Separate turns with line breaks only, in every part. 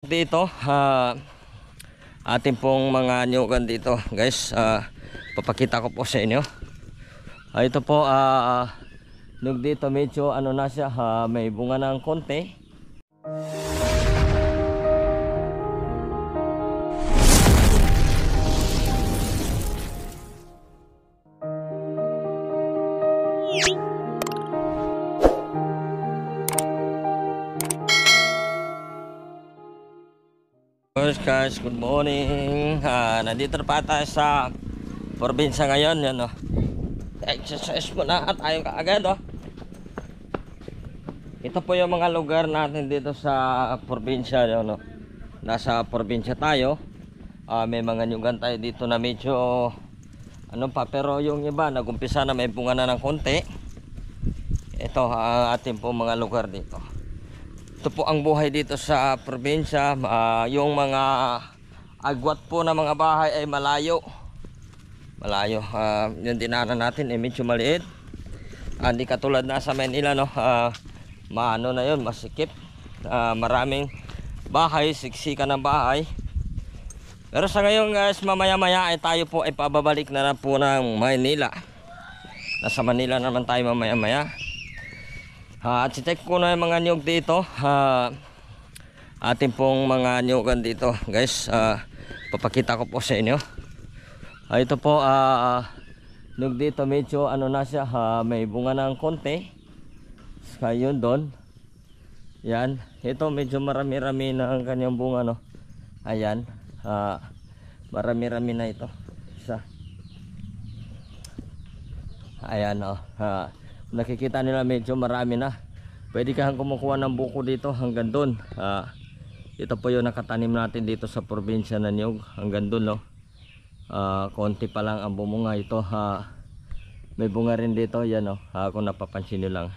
dito uh, atin pong mga nyugan dito guys uh, papakita ko po sa inyo uh, ito po uh, nung dito medyo ano na siya uh, may bunga ng konti Brothers guys, good morning ah, Nandito na pa tayo sa Probinsya ngayon yan, no? Oh. Exercise muna tayo kaagad oh. Ito po yung mga lugar natin dito sa probinsya yan, no? Oh. Nasa probinsya tayo ah, May mga nyugan tayo dito na medyo Ano pa, pero yung iba Nagumpisa na may bunga na ng konti Ito ang ah, ating po mga lugar dito ito po ang buhay dito sa probinsya. Uh, yung mga agwat po ng mga bahay ay malayo. Malayo. Uh, yung dinara natin ay eh, medyo maliit. Ah, hindi uh, katulad na sa Manila. No? Uh, maano na yun, masikip. Uh, maraming bahay, siksika ng bahay. Pero sa ngayon guys, mamaya-maya ay tayo po ay pababalik na na po ng Manila. Nasa Manila naman tayo mamaya-maya. Ha, at check ko na yung mga nyog dito. Uh, atin pong mga nyugan dito. Guys, uh, papakita ko po sa inyo. Uh, ito po, uh, nyug dito medyo ano na siya. Uh, may bunga ng konti. Kaya so, yun doon. Yan. Ito medyo marami-rami na ang kanyang bunga. No? Ayan. Uh, marami-rami na ito. Isa. Ayan o. Oh. ha nakikita nila medyo marami na pwede kang kumukuha ng buko dito hanggang doon ah, ito po yung nakatanim natin dito sa probinsya na Niyog hanggang doon no? ah, konti pa lang ang bumunga ito uh, may bunga rin dito yan no? uh, kung napapansin nyo lang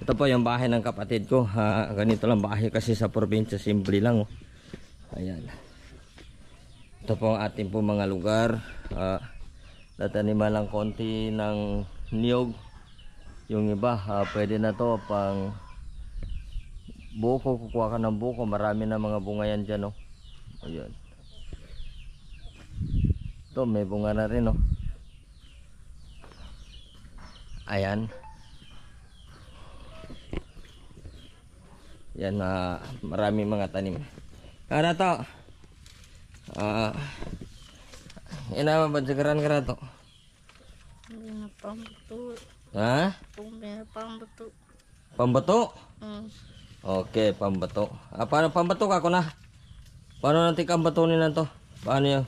ito po yung bahay ng kapatid ko uh, ganito lang bahay kasi sa probinsya simple lang oh. ayan ito po ang ating po mga lugar ah Tataniman lang konti ng niyog. Yung iba, uh, pwede na to pang buko. Kukuha ka ng buko. Marami na mga bunga yan dyan, no? Oh. Ayan. Ito, may bunga na rin, no? Oh. Ayan. Yan, uh, ah, marami mga tanim. Ano to? Ah... Uh, Ina ba jagaran ka to? Hindi pambuto. Ha? Hindi na pambuto. Pambato? Mm. Okay, pambato. Ah, paano pambato ka ko na? Paano natin kambatunin na to? Paano yun?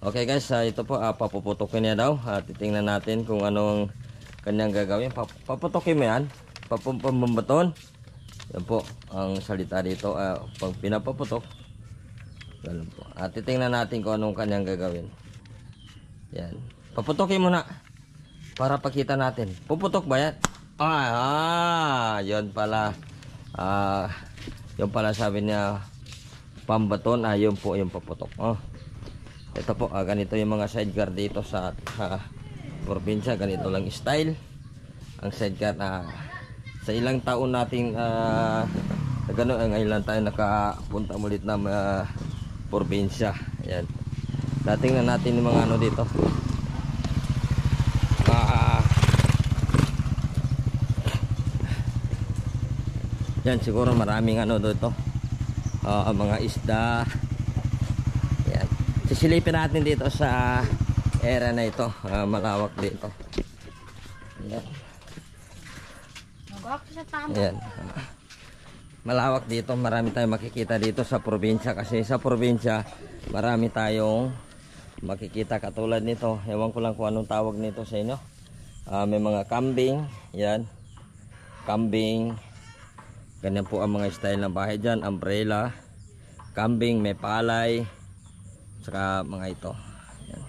Okay guys, ah, ito po, ah, papuputokin niya daw. Ah, titingnan natin kung anong kanyang gagawin. Pap paputokin mo yan. Papumpambaton. Yan po, ang salita dito. Ah, pag pinapaputok. Ganun po. At ah, titingnan natin kung anong kanyang gagawin. Yan. Paputokin muna. Para pakita natin. Puputok ba yan? Ah, ah yun pala. Ah, yun pala sabi niya pambaton. Ah, yun po yung paputok. Oh. Ito po, ah, ganito yung mga sidecar dito sa ah, probinsya. Ganito lang style. Ang sidecar na ah, sa ilang taon nating ah, ganun, ah, ngayon lang tayo nakapunta mulit ng ah, probinsya. Ayan dating na natin yung mga ano dito ah. yan siguro maraming ano dito uh, mga isda yan sisilipin natin dito sa area na ito uh, malawak dito yan yan malawak dito marami tayong makikita dito sa probinsya kasi sa probinsya marami tayong makikita katulad nito ewan ko lang kung anong tawag nito sa inyo uh, may mga kambing yan kambing ganyan po ang mga style ng bahay dyan umbrella kambing may palay saka mga ito yan.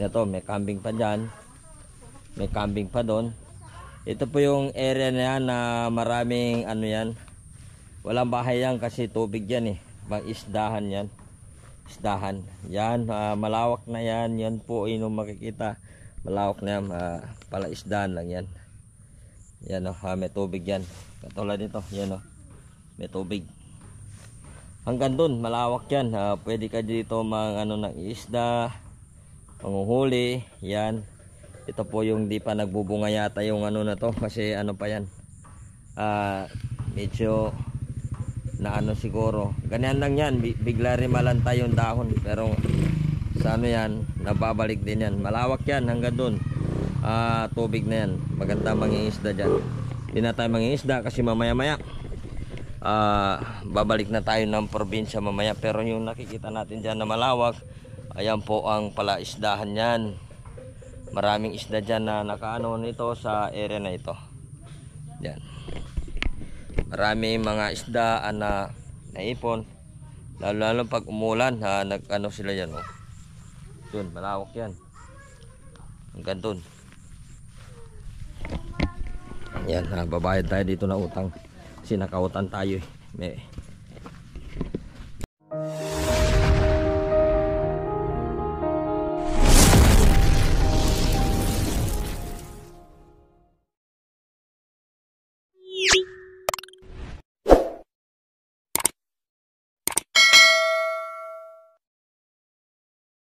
yan to may kambing pa dyan may kambing pa don ito po yung area na yan na maraming ano yan walang bahay yan kasi tubig yan eh bang isdahan yan isdahan. Yan, uh, malawak na yan. Yan po ay makikita. Malawak na yan. Uh, ah, pala isdahan lang yan. Yan o, uh, ah, may tubig yan. Katulad nito, yan o. Uh, may tubig. Hanggang dun, malawak yan. Uh, pwede ka dito mga ano ng isda, panguhuli, yan. Ito po yung di pa nagbubunga yata yung ano na to kasi ano pa yan. Uh, medyo na ano siguro. Ganyan lang yan, bigla rin malanta yung dahon. Pero sa ano yan, nababalik din yan. Malawak yan hanggang dun. Uh, tubig na yan. Maganda mangingisda dyan. Hindi na tayo mangingisda kasi mamaya maya uh, ah, babalik na tayo ng probinsya mamaya. Pero yung nakikita natin dyan na malawak, ayan po ang palaisdahan yan. Maraming isda dyan na nakaano nito sa area na ito. Yan marami mga isda na naipon lalo lalo pag umulan ha, nag ano sila yan oh. dun malawak yan hanggang dun yan ha, babayad tayo dito na utang kasi nakautan tayo eh. may